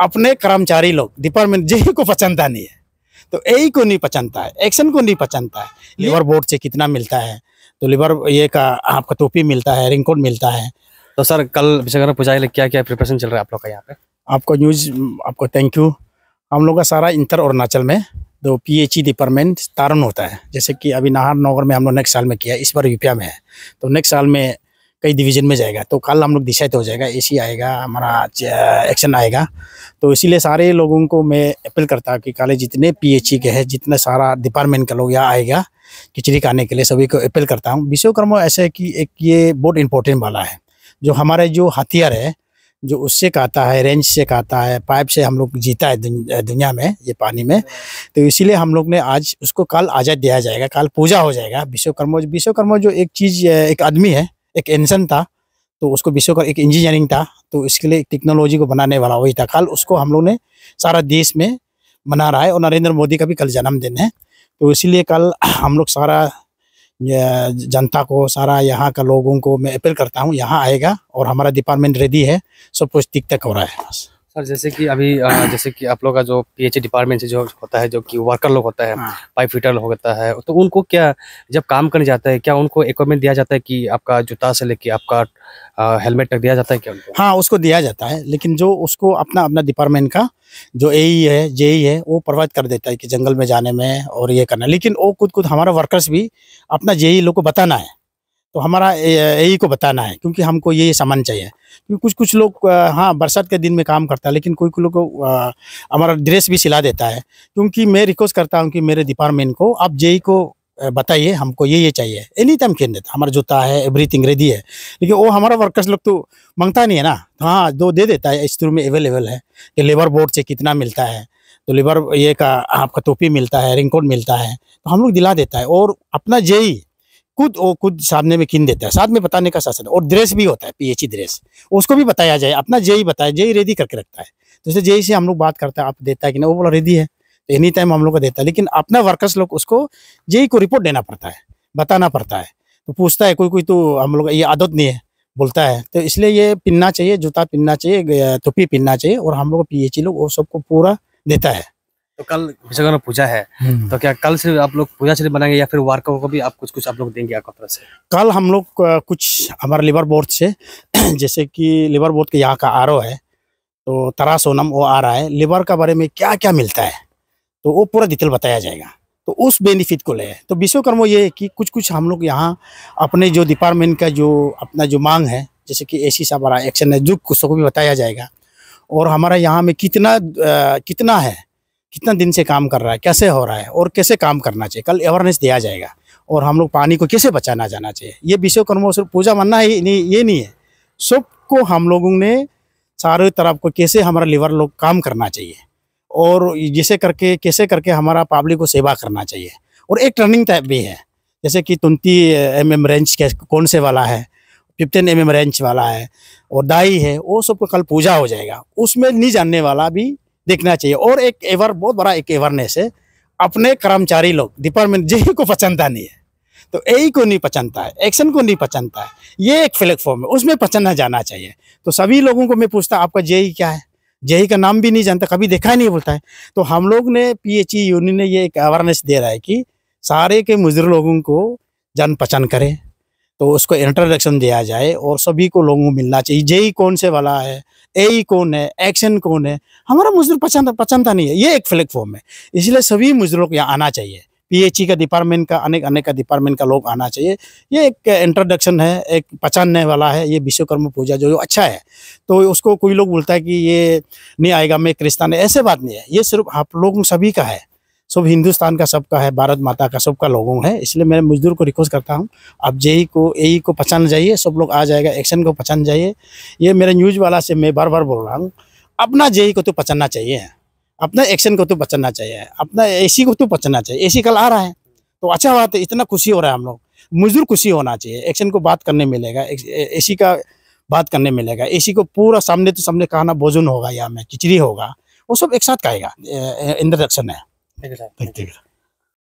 अपने कर्मचारी लोग डिपार्टमेंट जे को पचनता नहीं है तो यही को नहीं पचनता है एक्शन को नहीं पचनता है लेबर बोर्ड से कितना मिलता है तो लेबर ये का आपका टोपी मिलता है रिंकोट मिलता है तो सर कल विश्वकर्मा पूजा के लिए क्या क्या प्रिपरेशन चल रहा है आप लोग का यहाँ पे आपको न्यूज आपको थैंक यू हम लोग का सारा इंटर अरुणाचल में दो पी एच ई डिपार्टमेंट तारण होता है जैसे कि अभी नाहर नगर में हम लोग नेक्स्ट साल में किया इस बार यूपिया में है तो नेक्स्ट साल में कई डिवीजन में जाएगा तो कल हम लोग डिसाइड हो जाएगा ए आएगा हमारा एक्शन आएगा तो इसीलिए सारे लोगों को मैं अपील करता हूँ कि काले जितने पीएचई e के हैं जितना सारा डिपार्टमेंट का लोग यहाँ आएगा खिचड़ी खाने के लिए सभी को अपील करता हूँ विश्वकर्मा ऐसा है कि एक ये बहुत इंपॉर्टेंट वाला है जो हमारे जो हथियार है जो उससे कहता है रेंज से कहता है पाइप से हम लोग जीता है दुनिया में ये पानी में तो इसीलिए हम लोग ने आज उसको कल आज़ाद दिया जाएगा कल पूजा हो जाएगा विश्वकर्मा विश्वकर्मा जो एक चीज़ एक आदमी है एक एंसन था तो उसको विश्व का एक इंजीनियरिंग था तो इसके लिए टेक्नोलॉजी को बनाने वाला वही था कल उसको हम लोग ने सारा देश में मना रहा है और नरेंद्र मोदी का भी कल जन्मदिन है तो इसीलिए कल हम लोग सारा जनता को सारा यहाँ का लोगों को मैं अपील करता हूँ यहाँ आएगा और हमारा डिपार्टमेंट रेडी है सब कुछ ठीक तक हो रहा है सर जैसे कि अभी जैसे कि आप लोग का जो पीएचई डिपार्टमेंट से जो होता है जो कि वर्कर लोग होता है हाँ। पाइप फिटर होता है तो उनको क्या जब काम करने जाता है क्या उनको इक्विपमेंट दिया जाता है कि आपका जूता से लेके आपका हेलमेट तक दिया जाता है क्या उनको हाँ उसको दिया जाता है लेकिन जो उसको अपना अपना डिपार्टमेंट का जो ए e है जे e है वो प्रोवाइड कर देता है कि जंगल में जाने में और ये करना लेकिन वो खुद खुद हमारा वर्कर्स भी अपना जे e लोग को बताना है तो हमारा यही को बताना है क्योंकि हमको ये सामान चाहिए क्योंकि कुछ कुछ लोग हाँ बरसात के दिन में काम करता है लेकिन कोई कोई लोग हमारा ड्रेस भी सिला देता है क्योंकि मैं रिक्वेस्ट करता हूँ कि मेरे डिपार्टमेंट को आप जेई को बताइए हमको ये ये चाहिए एनी टाइम खेल देता हमारा जूता है एवरीथिंग रेडी है लेकिन वो हमारा वर्कर्स लोग तो मांगता नहीं है ना तो हाँ दो दे देता है इस थ्रू में अवेलेबल है कि लेबर बोर्ड से कितना मिलता है तो लेबर ये का आपका टोपी मिलता है रिंकोट मिलता है तो हम लोग दिला देता है और अपना जेई खुद वो खुद सामने में किन देता है साथ में बताने का शासन और ड्रेस भी होता है पीएचई ड्रेस उसको भी बताया जाए अपना जेई बताया जेई रेडी करके रखता है तो जैसे जेई से हम लोग बात करते हैं आप देता है कि ना वो बोला रेडी है तो एनी टाइम हम लोग को देता है लेकिन अपना वर्कर्स लोग उसको जेई को रिपोर्ट देना पड़ता है बताना पड़ता है तो पूछता है कोई कोई तो हम लोग ये आदत नहीं है बोलता है तो इसलिए ये पिनना चाहिए जूता पिनना चाहिए टोपी पिनना चाहिए और हम लोग पी लोग वो सबको पूरा देता है तो कल विश्वकर्मा पूजा है हम्म। तो क्या कल से आप लोग पूजा से बनाएंगे या फिर वार्कों को भी आप कुछ कुछ आप लोग देंगे आपको तरफ से कल हम लोग कुछ हमारे लिवर बोर्ड से जैसे कि लिवर बोर्ड के यहाँ का आर है तो तरा सोनम वो आ रहा है लिवर का बारे में क्या क्या मिलता है तो वो पूरा डिटेल बताया जाएगा तो उस बेनिफिट को ले तो विश्वकर्मा ये है कि कुछ कुछ हम लोग यहाँ अपने जो डिपार्टमेंट का जो अपना जो मांग है जैसे कि ए सी साहब एक्शन है जो कुछ को भी बताया जाएगा और हमारा यहाँ में कितना आ, कितना है कितना दिन से काम कर रहा है कैसे हो रहा है और कैसे काम करना चाहिए कल अवेयरनेस दिया जाएगा और हम लोग पानी को कैसे बचाना जाना चाहिए ये विश्वकर्मा और पूजा मानना ही नहीं ये नहीं है सबको हम लोगों ने सारे तरफ को कैसे हमारा लीवर लोग काम करना चाहिए और जिसे करके कैसे करके हमारा पब्लिक को सेवा करना चाहिए और एक ट्रेनिंग टाइप भी है जैसे कि तुंती एम एम रेंज कौन से वाला है फिफ्टीन एम एम रेंज वाला है और दाई है वो सबको कल पूजा हो जाएगा उसमें नहीं जानने वाला भी देखना चाहिए और एक एवर बहुत बड़ा एक अवेयरनेस है अपने कर्मचारी लोग डिपार्टमेंट जेई को पचनता नहीं है तो ए को नहीं पहचानता है एक्शन को नहीं पहचानता है ये एक प्लेटफॉर्म है उसमें पहचाना जाना चाहिए तो सभी लोगों को मैं पूछता आपका जेई क्या है जेई का नाम भी नहीं जानता कभी देखा ही नहीं बोलता है तो हम लोग ने पी एच ई यूनियन ने ये एक अवेयरनेस दे रहा है कि सारे के मुजर लोगों को जान पहचान करें तो उसको इंट्रोडक्शन दिया जाए और सभी को लोगों को मिलना चाहिए जेई कौन से वाला है ए कौन है एक्शन कौन है हमारा मजदूर पहचान पहचानता नहीं है ये एक प्लेटफॉर्म है इसलिए सभी मजदूरों को यहाँ आना चाहिए पीएचई का डिपार्टमेंट का अनेक अनेक का डिपार्टमेंट का लोग आना चाहिए ये एक इंट्रोडक्शन है एक पहचानने वाला है ये विश्वकर्मा पूजा जो अच्छा है तो उसको कोई लोग बोलता है कि ये नहीं आएगा मैं क्रिस्तान ऐसे बात नहीं है ये सिर्फ आप लोग सभी का है सब हिंदुस्तान का सबका है भारत माता का सबका लोगों है इसलिए मैं मजदूर को रिक्वेस्ट करता हूँ आप जेई को ए को पहचान जाइए सब लोग आ जाएगा एक्शन को पहचान जाइए ये मेरे न्यूज़ वाला से मैं बार बार बोल रहा हूँ अपना जेई को तो पहचानना चाहिए अपना एक्शन को तो पहचानना चाहिए अपना ए को तो पहचानना चाहिए ए कल आ रहा है तो अच्छा बात है इतना खुशी हो रहा है हम लोग मजदूर खुशी होना चाहिए एक्शन को बात करने मिलेगा ए का बात करने मिलेगा एसी को पूरा सामने तो सामने कहना भोजन होगा या में खिचड़ी होगा वो सब एक साथ कहेगा इंद्रदक्षण है Thank